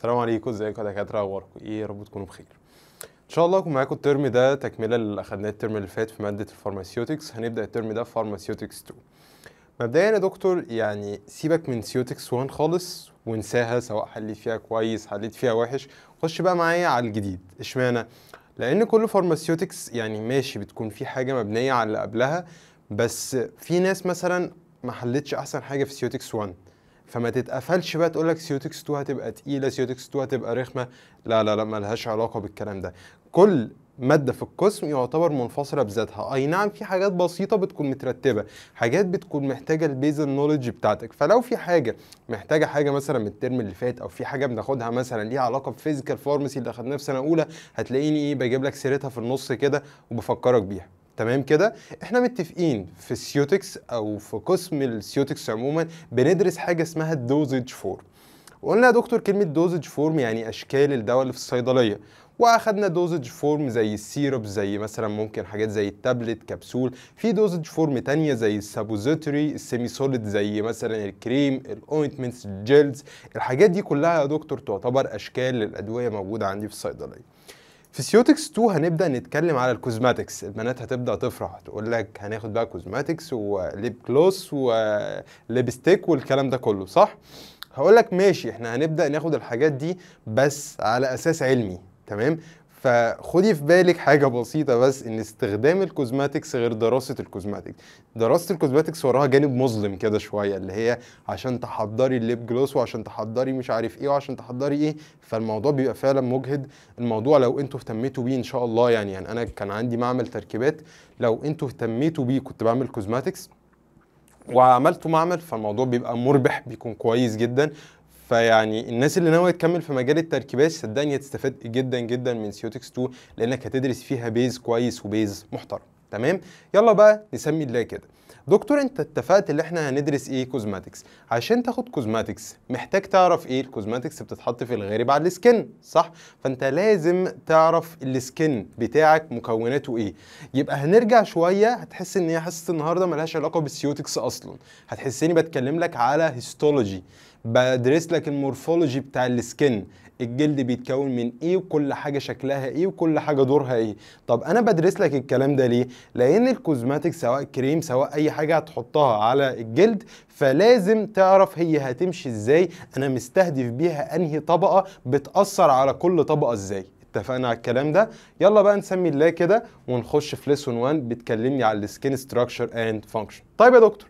السلام عليكم ازيكم يا دكاتره اخباركم ايه يا رب تكونوا بخير ان شاء الله اكون معاكم الترم ده تكمله اللي اخدناه الترم اللي فات في ماده الفارماسيوتكس هنبدا الترم ده فارماسيوتكس 2 مبدئيا يا دكتور يعني سيبك من سيوتكس 1 خالص وانساها سواء حليت فيها كويس حليت فيها وحش خش بقى معايا على الجديد اشمعنى لان كل فارماسيوتكس يعني ماشي بتكون في حاجه مبنيه على اللي قبلها بس في ناس مثلا ما حلتش احسن حاجه في سيوتكس 1 فما تتقفلش بقى تقول لك سيوتكس 2 هتبقى تقيله سيوتكس 2 هتبقى رخمه لا لا لا ملهاش علاقه بالكلام ده كل مادة في القسم يعتبر منفصلة بذاتها أي نعم في حاجات بسيطة بتكون مترتبة حاجات بتكون محتاجة البيزل نولج بتاعتك فلو في حاجة محتاجة حاجة مثلا من الترم اللي فات أو في حاجة بناخدها مثلا ليها علاقة بفيزيكال فارماسي اللي أخدناها في سنة أولى هتلاقيني إيه بجيب لك سيرتها في النص كده وبفكرك بيها تمام كده احنا متفقين في السيوتكس او في قسم السيوتكس عموما بندرس حاجه اسمها الدوزج فورم وقلنا يا دكتور كلمه دوزج فورم يعني اشكال الدواء اللي في الصيدليه واخدنا دوزج فورم زي السيرب زي مثلا ممكن حاجات زي التابلت كبسول في دوزج فورم تانية زي السابوزيتوري السيمي سوليد زي مثلا الكريم الاوينتمنتس الجيلز الحاجات دي كلها يا دكتور تعتبر اشكال للادويه موجوده عندي في الصيدليه في سيوتكس 2 هنبدا نتكلم على الكوزماتكس البنات هتبدا تفرح تقول لك هناخد بقى كوزماتكس وليب كلوس وليبستيك ستيك والكلام ده كله صح هقول لك ماشي احنا هنبدا ناخد الحاجات دي بس على اساس علمي تمام فخدي في بالك حاجه بسيطه بس ان استخدام الكوزماتكس غير دراسه الكوزماتكس دراسه الكوزماتكس وراها جانب مظلم كده شويه اللي هي عشان تحضري الليب جلوس وعشان تحضري مش عارف ايه وعشان تحضري ايه فالموضوع بيبقى فعلا مجهد الموضوع لو انتوا اهتميتوا بيه ان شاء الله يعني, يعني انا كان عندي معمل تركيبات لو انتوا اهتميتوا بيه كنت بعمل كوزماتكس وعملته معمل فالموضوع بيبقى مربح بيكون كويس جدا فيعني الناس اللي ناويه تكمل في مجال التركيبات صدقني هتستفاد جدا جدا من سيوتكس 2 لانك هتدرس فيها بيز كويس وبيز محترم تمام يلا بقى نسمي الله كده دكتور انت اتفقت ان احنا هندرس ايه كوزماتكس عشان تاخد كوزماتكس محتاج تعرف ايه الكوزماتكس بتتحط في الغالب على السكن صح فانت لازم تعرف السكن بتاعك مكوناته ايه يبقى هنرجع شويه هتحس ان هي حصه النهارده ملهاش علاقه بالسيوتكس اصلا هتحسني بتكلم لك على هيستولوجي بدرس لك المورفولوجي بتاع السكن الجلد بيتكون من ايه وكل حاجه شكلها ايه وكل حاجه دورها ايه طب انا بدرس لك الكلام ده ليه لان الكوزماتيك سواء كريم سواء اي حاجه هتحطها على الجلد فلازم تعرف هي هتمشي ازاي انا مستهدف بيها انهي طبقه بتاثر على كل طبقه ازاي اتفقنا على الكلام ده يلا بقى نسمي الله كده ونخش في ليسون 1 بتكلمني على السكين ستراكشر اند فانكشن طيب يا دكتور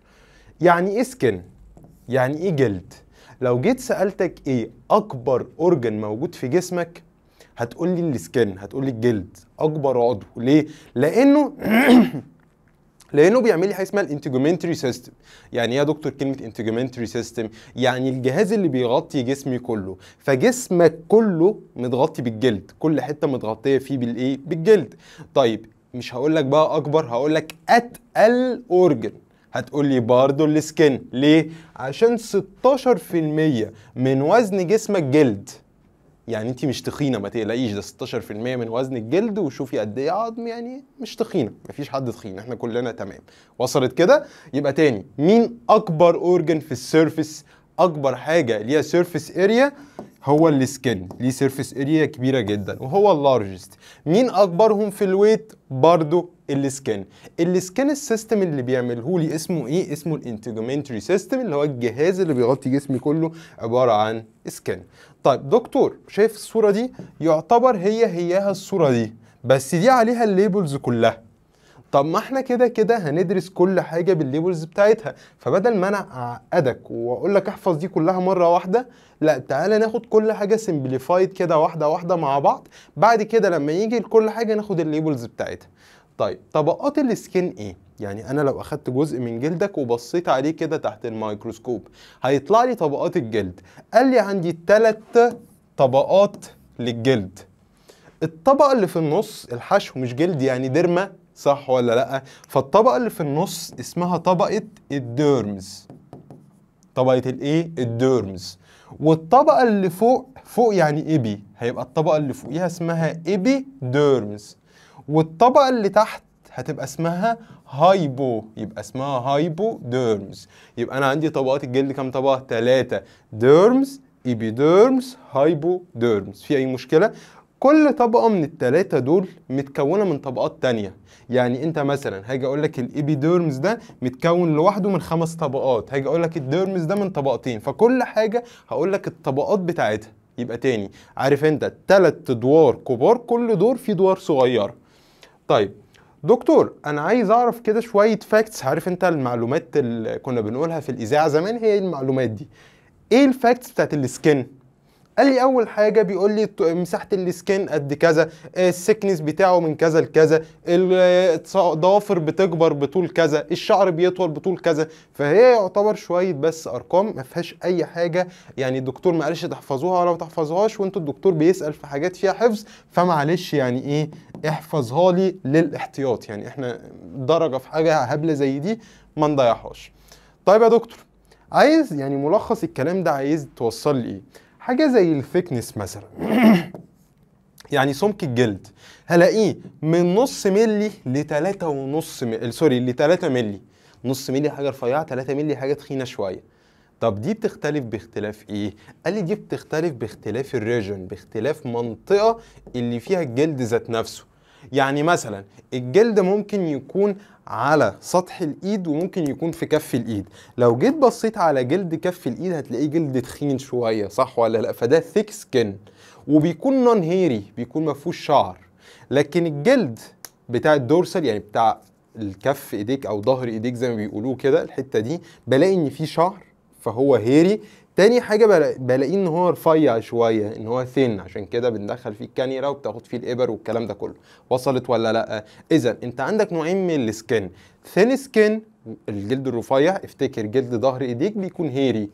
يعني ايه سكين يعني ايه جلد لو جيت سالتك ايه اكبر اورجن موجود في جسمك هتقول لي السكن هتقول لي الجلد اكبر عضو ليه لانه لانه بيعمل لي حاجه اسمها الانتجومنتري سيستم يعني ايه يا دكتور كلمه انتجومنتري سيستم يعني الجهاز اللي بيغطي جسمي كله فجسمك كله متغطي بالجلد كل حته متغطيه فيه بالايه بالجلد طيب مش هقول لك بقى اكبر هقول لك اتقل اورجن هتقول لي برضه السكن ليه؟ عشان 16% من وزن جسمك جلد يعني انت مش تخينه ما تقلقيش ده 16% من وزن الجلد وشوفي قد ايه عظم يعني مش تخينه مفيش حد تخين احنا كلنا تمام وصلت كده يبقى تاني مين اكبر اورجن في السيرفيس اكبر حاجه ليها سيرفيس اريا هو السكن ليه سيرفيس اريا كبيره جدا وهو اللارجست مين اكبرهم في الويت برضو السكن السكن السيستم اللي بيعمله لي اسمه ايه اسمه الانتجومنتري سيستم اللي هو الجهاز اللي بيغطي جسمي كله عباره عن سكن طيب دكتور شايف الصوره دي يعتبر هي هياها الصوره دي بس دي عليها الليبلز كلها طب ما احنا كده كده هندرس كل حاجه بالليبلز بتاعتها فبدل ما انا اعقدك واقول لك احفظ دي كلها مره واحده لا تعالى ناخد كل حاجه سمبليفايد كده واحده واحده مع بعض بعد كده لما يجي لكل حاجه ناخد الليبلز بتاعتها طيب طبقات السكين ايه يعني انا لو اخدت جزء من جلدك وبصيت عليه كده تحت الميكروسكوب هيطلع لي طبقات الجلد قال لي عندي ثلاث طبقات للجلد الطبقه اللي في النص الحشو مش جلد يعني ديرما صح ولا لا فالطبقه اللي في النص اسمها طبقه الديرمز طبقه الايه الديرمز والطبقه اللي فوق فوق يعني ايبي هيبقى الطبقه اللي فوقيها اسمها ايبي ديرمز والطبقه اللي تحت هتبقى اسمها هايبو يبقى اسمها هايبو ديرمز يبقى انا عندي طبقات الجلد كام طبقه ثلاثه ديرمز ايبي هايبو هايبوديرمز في اي مشكله كل طبقة من التلاتة دول متكونة من طبقات تانية يعني انت مثلا هاجي اقول لك الابيديرمز ده متكون لوحده من خمس طبقات هاجي اقول لك الديرمز ده من طبقتين فكل حاجة هقول لك الطبقات بتاعتها يبقى تاني عارف انت تلات ادوار كبار كل دور فيه دوار صغيرة طيب دكتور انا عايز اعرف كده شويه فاكتس عارف انت المعلومات اللي كنا بنقولها في الاذاعه زمان هي المعلومات دي ايه الفاكتس بتاعت السكن قال لي اول حاجه بيقول لي مساحه السكن قد كذا آه، السكنس بتاعه من كذا لكذا الضوافر بتكبر بطول كذا الشعر بيطول بطول كذا فهي يعتبر شويه بس ارقام ما فيهاش اي حاجه يعني الدكتور ما قالش تحفظوها ولا ما تحفظوهاش وانتوا الدكتور بيسال في حاجات فيها حفظ فمعلش يعني ايه احفظها لي للاحتياط يعني احنا درجه في حاجه هبله زي دي ما نضيعهاش طيب يا دكتور عايز يعني ملخص الكلام ده عايز توصل لي ايه حاجه زي الثيكنس مثلا يعني سمك الجلد هلاقيه من نص ملي لتلاتة ونص ملي سوري لتلاتة ملي نص ملي حاجة رفيعة تلاتة ملي حاجة تخينة شوية طب دي بتختلف باختلاف ايه؟ قال لي دي بتختلف باختلاف الريجن باختلاف منطقة اللي فيها الجلد ذات نفسه يعني مثلا الجلد ممكن يكون على سطح الايد وممكن يكون في كف الايد لو جيت بصيت على جلد كف الايد هتلاقيه جلد تخين شويه صح ولا لا فده ثيك سكن وبيكون نون هيري بيكون ما فيهوش شعر لكن الجلد بتاع الدورسال يعني بتاع الكف ايديك او ظهر ايديك زي ما بيقولوه كده الحته دي بلاقي ان في شعر فهو هيري تاني حاجه بلاقيه ان هو رفيع شويه ان هو ثين عشان كده بندخل فيه الكانيرا وبتاخد فيه الابر والكلام ده كله وصلت ولا لا اذا انت عندك نوعين من السكن ثين سكن الجلد الرفيع افتكر جلد ظهر ايديك بيكون هيري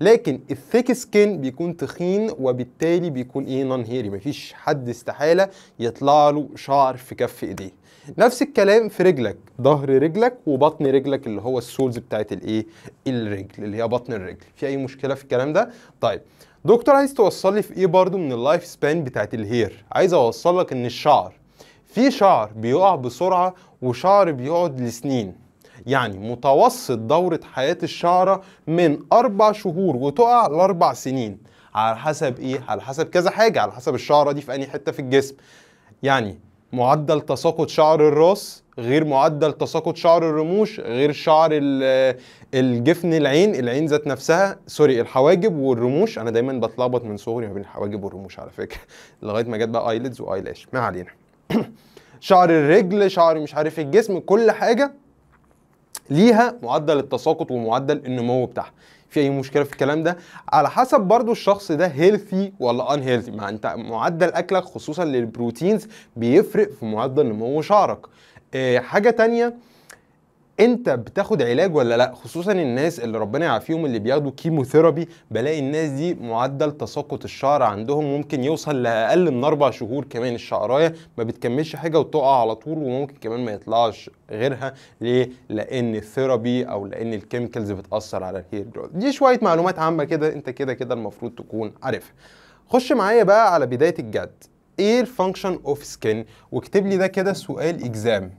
لكن الثيك سكين بيكون تخين وبالتالي بيكون ايه نون هيري مفيش حد استحاله يطلع له شعر في كف ايديه نفس الكلام في رجلك ظهر رجلك وبطن رجلك اللي هو السولز بتاعت الايه الرجل اللي هي بطن الرجل في اي مشكله في الكلام ده طيب دكتور عايز توصل لي في ايه برضو من اللايف سبان بتاعت الهير عايز اوصل لك ان الشعر في شعر بيقع بسرعه وشعر بيقعد لسنين يعني متوسط دورة حياة الشعرة من أربع شهور وتقع لأربع سنين على حسب إيه؟ على حسب كذا حاجة على حسب الشعرة دي في أي حتة في الجسم يعني معدل تساقط شعر الراس غير معدل تساقط شعر الرموش غير شعر الجفن العين العين ذات نفسها سوري الحواجب والرموش انا دايما بتلخبط من صغري ما بين الحواجب والرموش على فكره لغايه ما جت بقى ايليدز وايلاش ما علينا شعر الرجل شعر مش عارف الجسم كل حاجه ليها معدل التساقط ومعدل النمو بتاعها في اي مشكله في الكلام ده على حسب برضو الشخص ده هيلثي ولا ان هيلثي انت معدل اكلك خصوصا للبروتينز بيفرق في معدل نمو شعرك آه، حاجه تانية انت بتاخد علاج ولا لا خصوصا الناس اللي ربنا يعافيهم اللي بياخدوا كيموثيرابي بلاقي الناس دي معدل تساقط الشعر عندهم ممكن يوصل لاقل من اربع شهور كمان الشعرايه ما بتكملش حاجه وتقع على طول وممكن كمان ما يطلعش غيرها ليه لان الثيرابي او لان الكيميكالز بتاثر على الهير جروث دي شويه معلومات عامه كده انت كده كده المفروض تكون عارفها خش معايا بقى على بدايه الجد ايه الفانكشن اوف سكين واكتب لي ده كده سؤال اكزام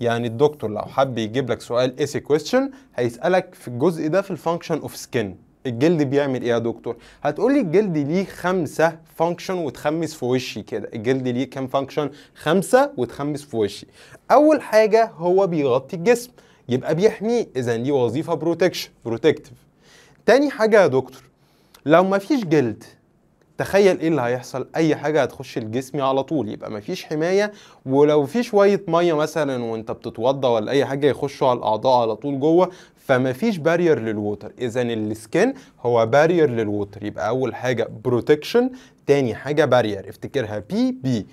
يعني الدكتور لو حب يجيب لك سؤال اسي كويستشن هيسالك في الجزء ده في الفانكشن اوف سكين الجلد بيعمل ايه يا دكتور هتقول لي الجلد ليه خمسة فانكشن وتخمس في وشي كده الجلد ليه كام فانكشن خمسة وتخمس في وشي اول حاجة هو بيغطي الجسم يبقى بيحميه اذا دي وظيفة بروتكشن بروتكتيف تاني حاجة يا دكتور لو مفيش جلد تخيل ايه اللي هيحصل اي حاجه هتخش الجسم على طول يبقى مفيش حمايه ولو في شويه ميه مثلا وانت بتتوضى ولا اي حاجه يخشوا على الاعضاء على طول جوه فمفيش بارير للووتر اذا السكن هو بارير للووتر يبقى اول حاجه بروتكشن تاني حاجه بارير افتكرها بي بي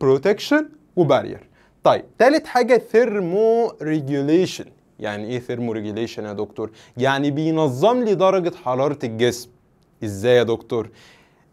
بروتكشن وبارير طيب تالت حاجه ثيرمو ريجوليشن يعني ايه ثيرمو ريجوليشن يا دكتور يعني بينظم لي درجه حراره الجسم ازاي يا دكتور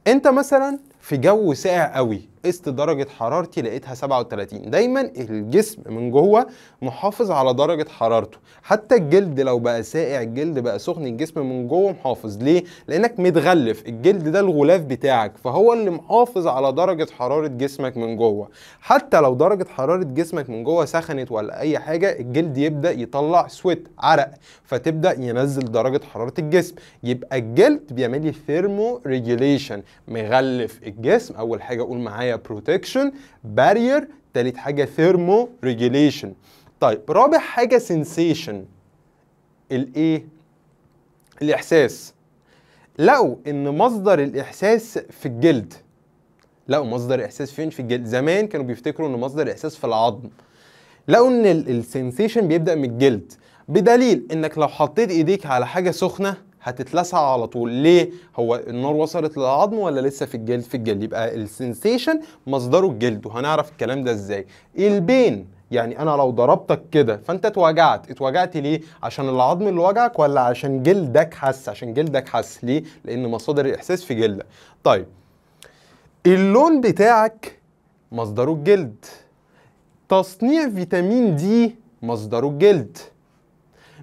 انت مثلا في جو ساقع قوي قست درجة حرارتي لقيتها 37 دايما الجسم من جوه محافظ على درجة حرارته حتى الجلد لو بقى ساقع الجلد بقى سخن الجسم من جوه محافظ ليه؟ لأنك متغلف الجلد ده الغلاف بتاعك فهو اللي محافظ على درجة حرارة جسمك من جوه حتى لو درجة حرارة جسمك من جوه سخنت ولا أي حاجة الجلد يبدأ يطلع سويت عرق فتبدأ ينزل درجة حرارة الجسم يبقى الجلد بيعمل لي ثيرمو ريجوليشن مغلف الجسم اول حاجه قول معايا بروتكشن بارير تالت حاجه ثيرمو ريجيليشن طيب رابع حاجه سنسيشن الايه الاحساس لقوا ان مصدر الاحساس في الجلد لقوا مصدر الاحساس فين في الجلد زمان كانوا بيفتكروا ان مصدر الاحساس في العظم لقوا ان السنسيشن بيبدا من الجلد بدليل انك لو حطيت ايديك على حاجه سخنه هتتلسع على طول ليه هو النار وصلت للعظم ولا لسه في الجلد في الجلد يبقى السنسيشن مصدره الجلد وهنعرف الكلام ده ازاي البين يعني انا لو ضربتك كده فانت اتوجعت اتوجعت ليه عشان العظم اللي وجعك ولا عشان جلدك حس عشان جلدك حس ليه لان مصادر الاحساس في جلدك طيب اللون بتاعك مصدره الجلد تصنيع فيتامين دي مصدره الجلد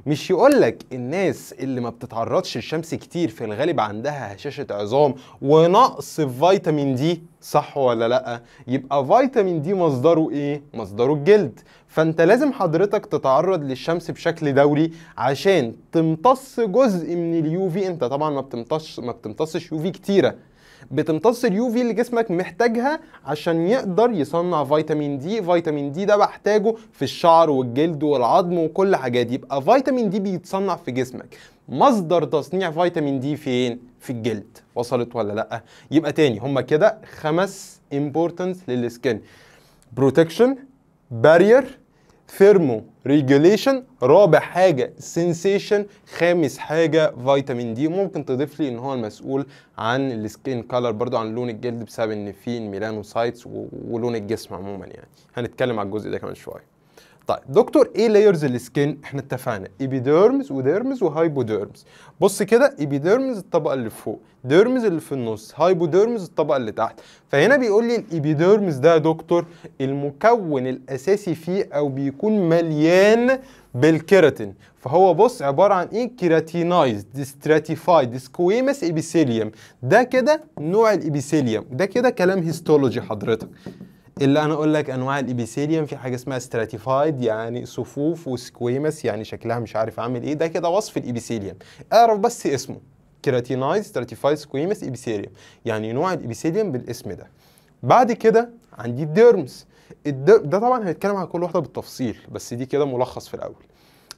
مش يقولك الناس اللي ما بتتعرضش للشمس كتير في الغالب عندها هشاشة عظام ونقص في فيتامين دي صح ولا لا يبقى فيتامين دي مصدره ايه مصدره الجلد فانت لازم حضرتك تتعرض للشمس بشكل دوري عشان تمتص جزء من اليوفي انت طبعا ما بتمتصش ما بتمتصش يوفي كتيره بتمتص اليو في اللي جسمك محتاجها عشان يقدر يصنع فيتامين دي فيتامين دي ده بحتاجه في الشعر والجلد والعظم وكل حاجات يبقى فيتامين دي بيتصنع في جسمك مصدر تصنيع فيتامين دي فين في الجلد وصلت ولا لا يبقى تاني هما كده خمس امبورتنس للسكين بروتكشن بارير ثيرمو ريجوليشن رابع حاجه سنسيشن خامس حاجه فيتامين دي ممكن تضيف لي ان هو المسؤول عن السكين كلر برضو عن لون الجلد بسبب ان فيه ميلانوسايتس ولون الجسم عموما يعني هنتكلم على الجزء ده كمان شويه طيب دكتور ايه لايرز السكين احنا اتفقنا ايبيديرمز وديرمز وهايبوديرمز بص كده ايبيديرمز الطبقه اللي فوق ديرمز اللي في النص هايبوديرمز الطبقه اللي تحت فهنا بيقول لي الايبيديرمز ده يا دكتور المكون الاساسي فيه او بيكون مليان بالكيراتين فهو بص عباره عن ايه كيراتينايزد ستراتيفايد سكويمس ايبيثيليوم ده كده نوع الايبيثيليوم ده كده كلام هيستولوجي حضرتك الا انا اقول لك انواع الابيثيليوم في حاجه اسمها ستراتيفايد يعني صفوف وسكويمس يعني شكلها مش عارف اعمل ايه ده كده وصف الابيثيليوم اعرف بس اسمه كيراتينايز ستراتيفايد سكويمس ابيثيليوم يعني نوع الابيثيليوم بالاسم ده بعد كده عندي الديرمز الدير... ده طبعا هنتكلم عن كل واحده بالتفصيل بس دي كده ملخص في الاول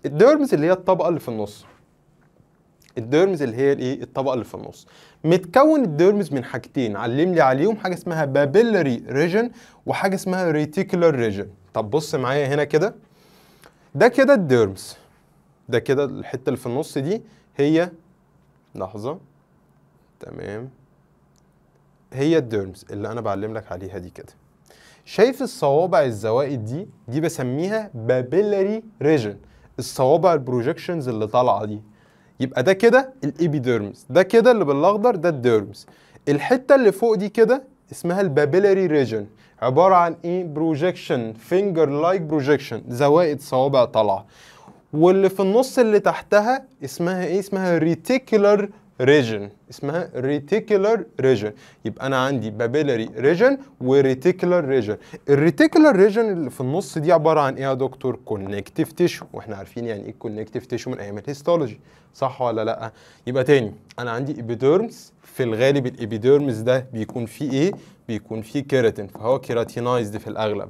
الديرمز اللي هي الطبقه اللي في النص الديرمز اللي هي الايه الطبقه اللي في النص متكون الديرمز من حاجتين علم لي عليهم حاجه اسمها بابيلري ريجن وحاجه اسمها ريتيكولار ريجن طب بص معايا هنا كده ده كده الديرمز ده كده الحته اللي في النص دي هي لحظه تمام هي الديرمز اللي انا بعلم لك عليها دي كده شايف الصوابع الزوائد دي دي بسميها بابيلري ريجن الصوابع البروجكشنز اللي طالعه دي يبقى ده كده الإبيديرمس ده كده اللي بالأخضر ده الديرمس الحتة اللي فوق دي كده اسمها البابيلاري ريجن عبارة عن ايه بروجكشن فينجر لايك بروجكشن زوائد صوابع طالعة واللي في النص اللي تحتها اسمها ايه اسمها ريتيكولار ريجن اسمها ريتيكولار ريجن يبقى انا عندي بابيلاري ريجن وريتيكولار ريجن الريتيكولار ريجن اللي في النص دي عباره عن ايه يا دكتور كونكتيف تيشو واحنا عارفين يعني ايه كونكتيف تيشو من ايام الهيستولوجي صح ولا لا يبقى تاني انا عندي ابيديرمس في الغالب الابيديرمس ده بيكون فيه ايه بيكون فيه كيراتين فهو كيراتينايزد في الاغلب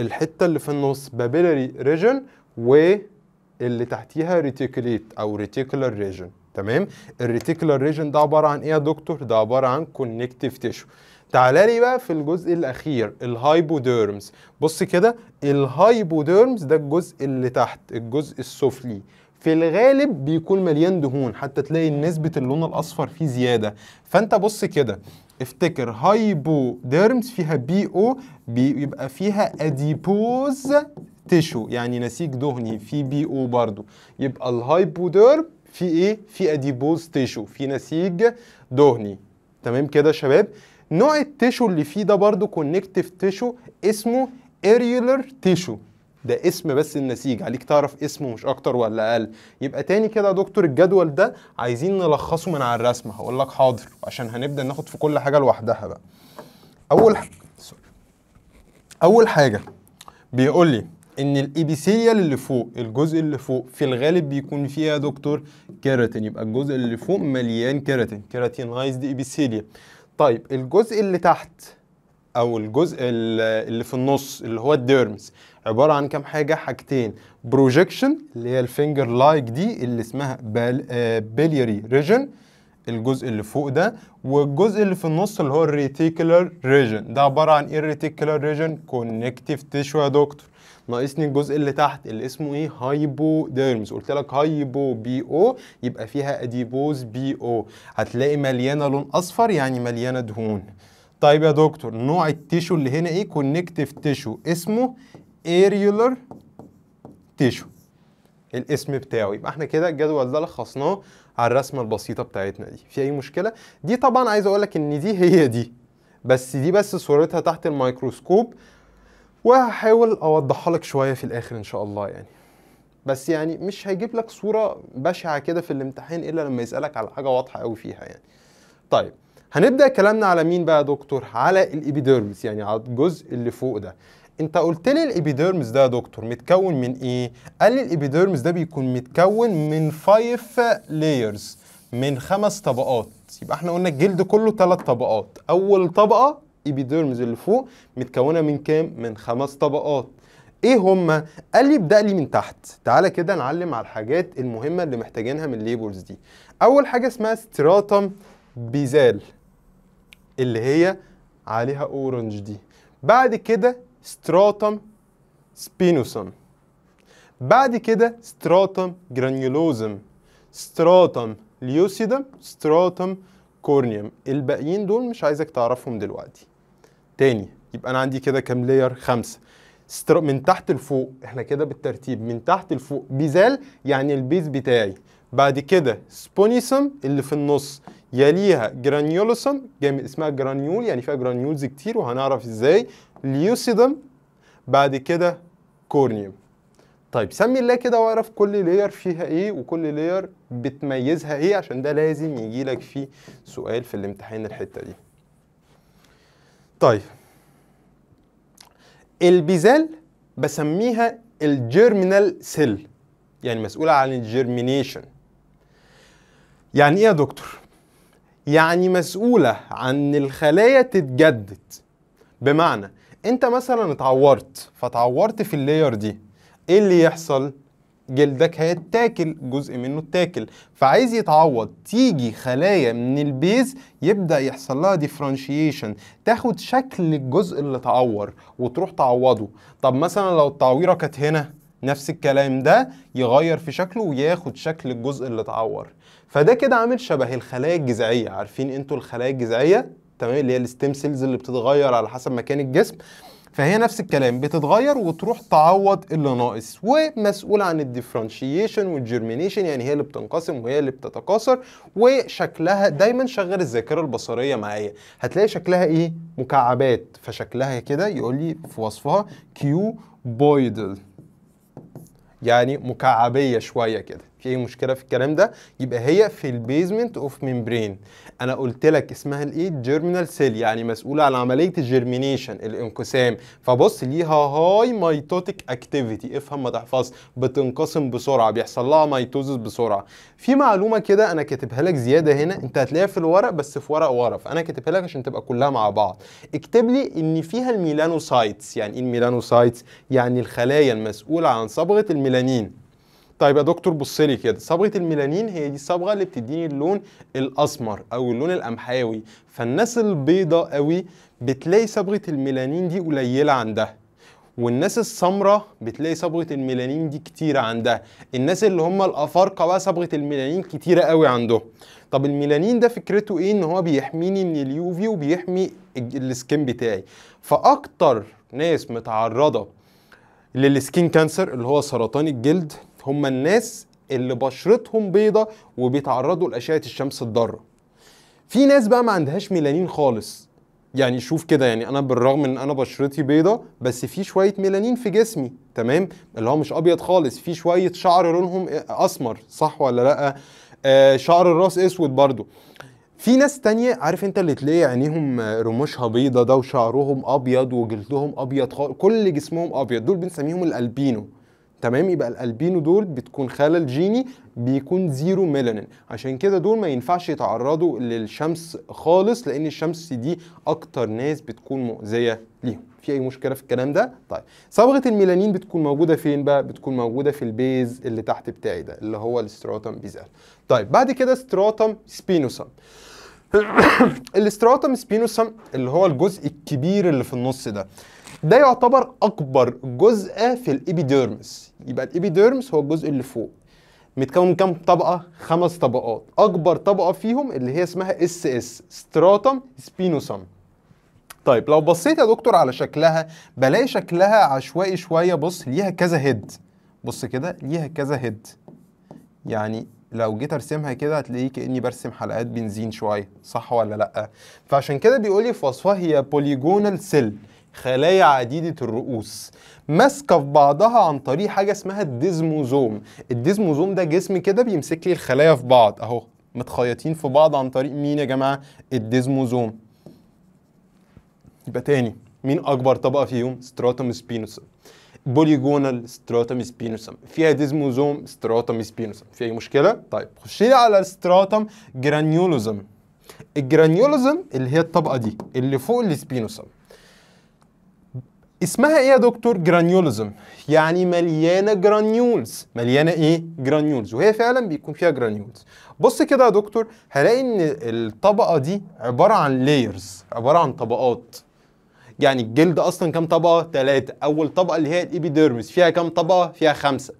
الحته اللي في النص بابيلاري ريجن واللي تحتيها ريتيكوليت او ريتيكولار ريجن تمام الريتيكولار ريجن ده عباره عن ايه يا دكتور ده عباره عن كونكتيف تيشو تعالى لي بقى في الجزء الاخير الهايبوديرمز بص كده الهايبوديرمز ده الجزء اللي تحت الجزء السفلي في الغالب بيكون مليان دهون حتى تلاقي نسبه اللون الاصفر فيه زياده فانت بص كده افتكر هايبوديرمز فيها بي او بيبقى فيها اديبوز تيشو يعني نسيج دهني في بي او برضو يبقى الهايبوديرم في ايه في اديبوز تيشو في نسيج دهني تمام كده يا شباب نوع التيشو اللي فيه ده برضو كونكتيف تيشو اسمه اريولر تيشو ده اسم بس النسيج عليك تعرف اسمه مش اكتر ولا اقل يبقى تاني كده يا دكتور الجدول ده عايزين نلخصه من على الرسمه هقول لك حاضر عشان هنبدا ناخد في كل حاجه لوحدها بقى اول ح... اول حاجه بيقول لي ان الابيثيليال اللي فوق الجزء اللي فوق في الغالب بيكون فيها يا دكتور كيراتين يبقى الجزء اللي فوق مليان كيراتين كيراتينايزد ابيثيليا طيب الجزء اللي تحت او الجزء اللي في النص اللي هو الديرمس عباره عن كام حاجه حاجتين بروجكشن اللي هي الفينجر لايك دي اللي اسمها بيليري ريجن آه، الجزء اللي فوق ده والجزء اللي في النص اللي هو الريتيكولار ريجن ده عباره عن ايه الريتيكولار ريجن كونكتيف تيشو يا دكتور ناقصني الجزء اللي تحت اللي اسمه ايه هايبوديرمز قلت لك هايبو بي او يبقى فيها اديبوز بي او هتلاقي مليانه لون اصفر يعني مليانه دهون طيب يا دكتور نوع التيشو اللي هنا ايه كونكتيف تيشو اسمه اريولر تيشو الاسم بتاعه يبقى احنا كده الجدول ده لخصناه على الرسمه البسيطه بتاعتنا دي في اي مشكله دي طبعا عايز اقول لك ان دي هي دي بس دي بس صورتها تحت الميكروسكوب وهحاول اوضحها لك شويه في الاخر ان شاء الله يعني بس يعني مش هيجيب لك صوره بشعه كده في الامتحان الا لما يسالك على حاجه واضحه قوي فيها يعني طيب هنبدا كلامنا على مين بقى يا دكتور على الابيديرمس يعني على الجزء اللي فوق ده انت قلت لي الابيديرمس ده يا دكتور متكون من ايه قال لي الابيديرمس ده بيكون متكون من 5 لايرز من خمس طبقات يبقى احنا قلنا الجلد كله ثلاث طبقات اول طبقه الابيديرمز اللي فوق متكونه من كام من خمس طبقات ايه هما قال لي ابدا لي من تحت تعالى كده نعلم على الحاجات المهمه اللي محتاجينها من الليبلز دي اول حاجه اسمها ستراتم بيزال اللي هي عليها اورنج دي بعد كده ستراتم سبينوسوم بعد كده ستراتم جرانيولوزم ستراتم ليوسيدم ستراتم كورنيوم الباقيين دول مش عايزك تعرفهم دلوقتي تاني يبقى انا عندي كده كام لاير خمسه من تحت لفوق احنا كده بالترتيب من تحت لفوق بيزال يعني البيز بتاعي بعد كده سبونيسم اللي في النص يليها جرانيولوسم جامد اسمها جرانيول يعني فيها جرانيولز كتير وهنعرف ازاي ليوسيدم بعد كده كورنيوم طيب سمي الله كده واعرف كل لاير فيها ايه وكل لاير بتميزها ايه عشان ده لازم يجي لك فيه سؤال في الامتحان الحته دي طيب البيزال بسميها الجيرمينال سيل يعني مسؤولة عن الجيرمينيشن يعني ايه يا دكتور؟ يعني مسؤولة عن الخلايا تتجدد بمعنى انت مثلا اتعورت فتعورت في اللاير دي ايه اللي يحصل؟ جلدك هيتاكل جزء منه اتاكل فعايز يتعوض تيجي خلايا من البيز يبدا يحصل لها ديفرنشيشن تاخد شكل الجزء اللي اتعور وتروح تعوضه طب مثلا لو التعويره كانت هنا نفس الكلام ده يغير في شكله وياخد شكل الجزء اللي اتعور فده كده عامل شبه الخلايا الجذعيه عارفين انتوا الخلايا الجذعيه تمام اللي هي الستيم سيلز اللي بتتغير على حسب مكان الجسم فهي نفس الكلام بتتغير وتروح تعوض اللي ناقص ومسؤولة عن الديفرنشيشن والجيرمينيشن يعني هي اللي بتنقسم وهي اللي بتتكاثر وشكلها دايما شغل الذاكرة البصرية معايا هتلاقي شكلها ايه مكعبات فشكلها كده يقول لي في وصفها كيو بويدل يعني مكعبية شوية كده اي مشكله في الكلام ده يبقى هي في البيزمنت اوف ميمبرين انا قلت لك اسمها الايه جيرمينال سيل يعني مسؤوله عن عمليه الجيرمينيشن الانقسام فبص ليها هاي ميتوتيك اكتيفيتي افهم ما تحفظ بتنقسم بسرعه بيحصل لها ميتوزس بسرعه في معلومه كده انا كاتبها لك زياده هنا انت هتلاقيها في الورق بس في ورق ورا فانا كاتبها لك عشان تبقى كلها مع بعض اكتب لي ان فيها الميلانوسايتس يعني ايه الميلانوسايتس يعني الخلايا المسؤوله عن صبغه الميلانين طيب يا دكتور بص لي كده صبغه الميلانين هي دي الصبغه اللي بتديني اللون الاسمر او اللون القمحاوي فالناس البيضاء قوي بتلاقي صبغه الميلانين دي قليله عندها والناس السمراء بتلاقي صبغه الميلانين دي كتيره عندها الناس اللي هم الافارقه بقى صبغه الميلانين كتيره قوي عندهم طب الميلانين ده فكرته ايه ان هو بيحميني من اليوفي وبيحمي السكين بتاعي فاكتر ناس متعرضه للسكين كانسر اللي هو سرطان الجلد هم الناس اللي بشرتهم بيضة وبيتعرضوا لأشعة الشمس الضارة في ناس بقى ما عندهاش ميلانين خالص يعني شوف كده يعني انا بالرغم ان انا بشرتي بيضه بس في شويه ميلانين في جسمي تمام اللي هو مش ابيض خالص في شويه شعر لونهم اسمر صح ولا لا آه شعر الراس اسود برضو في ناس تانية عارف انت اللي تلاقي عينيهم رموشها بيضة ده وشعرهم ابيض وجلدهم ابيض خالص كل جسمهم ابيض دول بنسميهم الالبينو تمام يبقى الالبينو دول بتكون خلل جيني بيكون زيرو ميلانين عشان كده دول ما ينفعش يتعرضوا للشمس خالص لان الشمس دي اكتر ناس بتكون مؤذيه ليهم في اي مشكله في الكلام ده طيب صبغه الميلانين بتكون موجوده فين بقى بتكون موجوده في البيز اللي تحت بتاعي ده اللي هو الستراتم بيزال طيب بعد كده ستراتم سبينوسم الاستراتم سبينوسم اللي هو الجزء الكبير اللي في النص ده ده يعتبر اكبر جزء في الابيديرمس يبقى الابيديرمس هو الجزء اللي فوق متكون من كام طبقه خمس طبقات اكبر طبقه فيهم اللي هي اسمها اس اس ستراتوم سبينوسوم طيب لو بصيت يا دكتور على شكلها بلاقي شكلها عشوائي شويه بص ليها كذا هيد بص كده ليها كذا هيد يعني لو جيت ارسمها كده هتلاقيه كاني برسم حلقات بنزين شويه صح ولا لا فعشان كده بيقول لي في وصفها هي بوليجونال سيل خلايا عديدة الرؤوس ماسكة في بعضها عن طريق حاجة اسمها الديزموزوم الديزموزوم ده جسم كده بيمسك لي الخلايا في بعض اهو متخيطين في بعض عن طريق مين يا جماعة الديزموزوم يبقى تاني مين اكبر طبقة فيهم ستراتوم سبينوس بوليجونال ستراتوم سبينوسم فيها ديزموزوم ستراتوم سبينوسم في اي مشكله طيب خشي لي على ستراتوم جرانيولوزم الجرانيولوزم اللي هي الطبقه دي اللي فوق السبينوسم اسمها ايه يا دكتور جرانيولزم يعني مليانه جرانيولز مليانه ايه جرانيولز وهي فعلا بيكون فيها جرانيولز بص كده يا دكتور هلاقي ان الطبقه دي عباره عن لايرز عباره عن طبقات يعني الجلد اصلا كام طبقه ثلاثه اول طبقه اللي هي الابيديرمس فيها كام طبقه فيها خمسه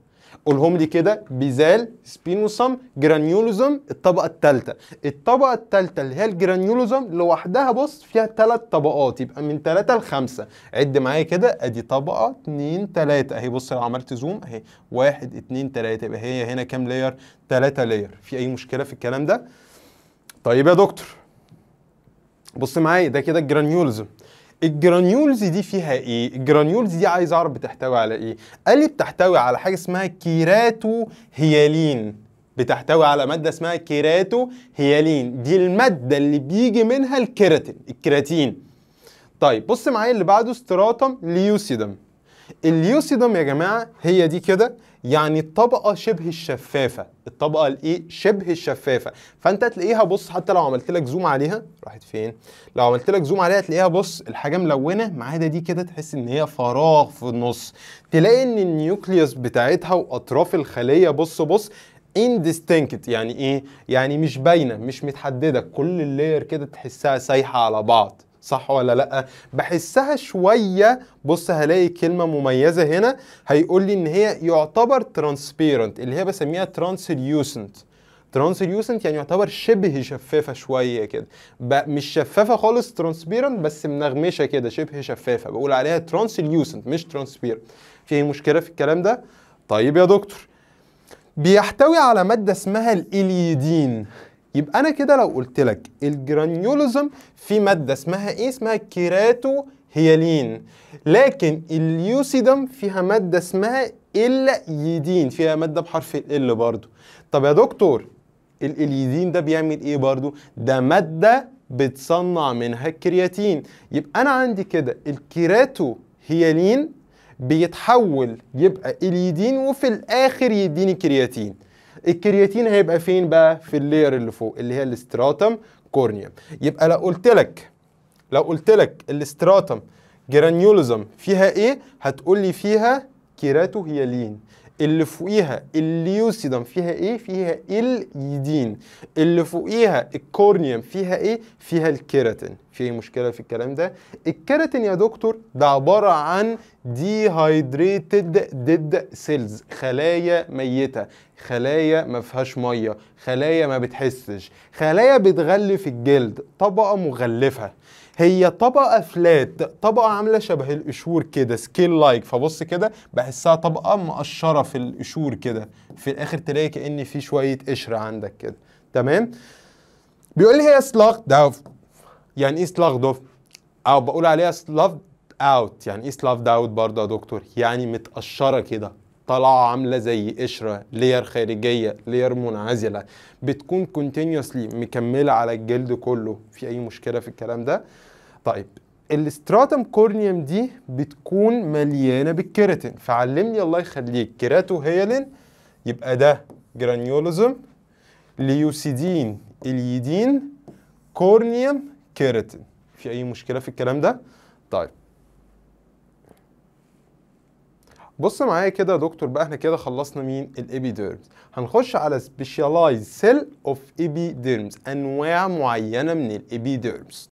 قولهم لي كده بيزال سبينوسم جرانيولوزم الطبقه الثالثه الطبقه الثالثه اللي هي الجرانيولوزم لوحدها بص فيها ثلاث طبقات يبقى من ثلاثه لخمسه عد معايا كده ادي طبقه 2 3 اهي بص لو عملت زوم اهي 1 2 3 يبقى هي هنا كام لاير 3 لاير في اي مشكله في الكلام ده طيب يا دكتور بص معايا ده كده الجرانيولوزم الجرانيولز دي فيها ايه الجرانيولز دي عايز اعرف بتحتوي على ايه قال لي بتحتوي على حاجه اسمها كيراتو هيالين بتحتوي على ماده اسمها كيراتو هيالين دي الماده اللي بيجي منها الكيراتين الكيراتين طيب بص معايا اللي بعده ستراتم ليوسيدم الليوسيدم يا جماعه هي دي كده يعني الطبقه شبه الشفافه الطبقه الايه شبه الشفافه فانت تلاقيها بص حتى لو عملت لك زوم عليها راحت فين لو عملت لك زوم عليها تلاقيها بص الحاجه ملونه ما عدا دي كده تحس ان هي فراغ في النص تلاقي ان النيوكليوس بتاعتها واطراف الخليه بص بص indistinct يعني ايه يعني مش باينه مش متحدده كل اللاير كده تحسها سايحه على بعض صح ولا لا بحسها شويه بص هلاقي كلمه مميزه هنا هيقول لي ان هي يعتبر ترانسبيرنت اللي هي بسميها ترانسليوسنت ترانسليوسنت يعني يعتبر شبه شفافه شويه كده مش شفافه خالص ترانسبيرنت بس منغمشه كده شبه شفافه بقول عليها ترانسليوسنت مش ترانسبيرنت في مشكله في الكلام ده طيب يا دكتور بيحتوي على ماده اسمها الاليدين يبقى انا كده لو قلت لك الجرانيولوزم في ماده اسمها ايه اسمها كيراتو هيالين لكن اليوسيدم فيها ماده اسمها اليدين فيها ماده بحرف ال برضو طب يا دكتور الاليدين ده بيعمل ايه برضو ده ماده بتصنع منها الكرياتين يبقى انا عندي كده الكيراتو هيالين بيتحول يبقى اليدين وفي الاخر يديني كرياتين الكرياتين هيبقى فين بقى في اللير اللي فوق اللي هي الاستراتم كورنيا يبقى لو قلت لك لو قلت لك الاستراتم جرانيولوزم فيها ايه هتقول لي فيها كيراتو هيالين اللي فوقيها اليوسيدم فيها ايه فيها اليدين اللي فوقيها الكورنيوم فيها ايه فيها الكيراتين في مشكله في الكلام ده الكيراتين يا دكتور ده عباره عن ديهايدريتد ديد سيلز خلايا ميته خلايا ما فيهاش ميه خلايا ما بتحسش خلايا بتغلف الجلد طبقه مغلفه هي طبقة فلات طبقة عاملة شبه القشور كده سكيل لايك فبص كده بحسها طبقة مقشرة في القشور كده في الآخر تلاقي كأن في شوية قشرة عندك كده تمام بيقول لي هي سلاغ داف يعني ايه سلاغ دوف او بقول عليها سلاغ اوت يعني ايه سلاف داوت برضه يا دكتور يعني متقشره كده طالعه عامله زي قشره لير خارجيه لير منعزله بتكون كونتينيوسلي مكمله على الجلد كله في اي مشكله في الكلام ده طيب الاستراتم كورنيوم دي بتكون مليانه بالكيراتين فعلمني الله يخليك كيراتو هيالين يبقى ده جرانيولوزم ليوسيدين اليدين كورنيوم كيراتين في اي مشكله في الكلام ده طيب بص معايا كده يا دكتور بقى احنا كده خلصنا مين الابيديرمز هنخش على سبيشالايز سيل اوف ابيديرمز انواع معينه من الابيديرمز